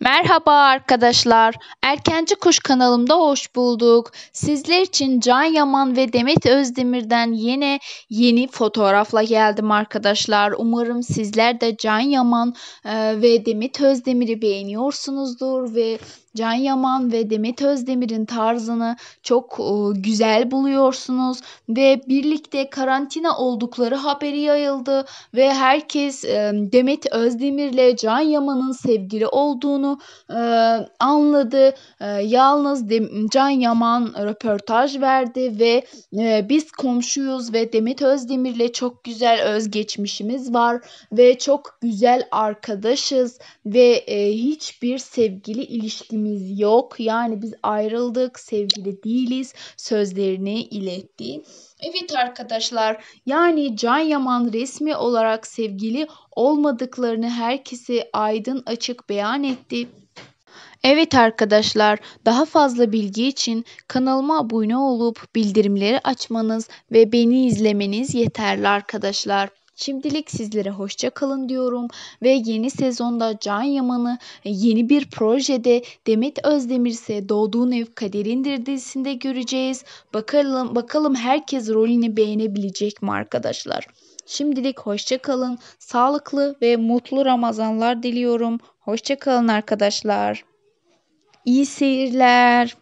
Merhaba arkadaşlar. Erkenci Kuş kanalımda hoş bulduk. Sizler için Can Yaman ve Demet Özdemir'den yine yeni fotoğrafla geldim arkadaşlar. Umarım sizler de Can Yaman e, ve Demet Özdemir'i beğeniyorsunuzdur ve Can Yaman ve Demet Özdemir'in tarzını çok e, güzel buluyorsunuz ve birlikte karantina oldukları haberi yayıldı ve herkes e, Demet Özdemir'le Can Yaman'ın sevgili olduğunu olduğunu e, anladı. E, yalnız Dem- Can Yaman röportaj verdi ve e, biz komşuyuz ve Demet Özdemir'le çok güzel özgeçmişimiz var ve çok güzel arkadaşız ve e, hiçbir sevgili ilişkimiz yok. Yani biz ayrıldık, sevgili değiliz sözlerini iletti. Evet arkadaşlar yani Can Yaman resmi olarak sevgili olmadıklarını herkese aydın açık beyan etti deyip Evet arkadaşlar, daha fazla bilgi için kanalıma abone olup bildirimleri açmanız ve beni izlemeniz yeterli arkadaşlar. Şimdilik sizlere hoşça kalın diyorum ve yeni sezonda Can Yaman'ı e, yeni bir projede Demet Özdemir ise Doğduğun Ev Kaderindir dizisinde göreceğiz. Bakalım bakalım herkes rolünü beğenebilecek mi arkadaşlar? Şimdilik hoşça kalın. Sağlıklı ve mutlu Ramazanlar diliyorum. Hoşça kalın arkadaşlar. İyi seyirler.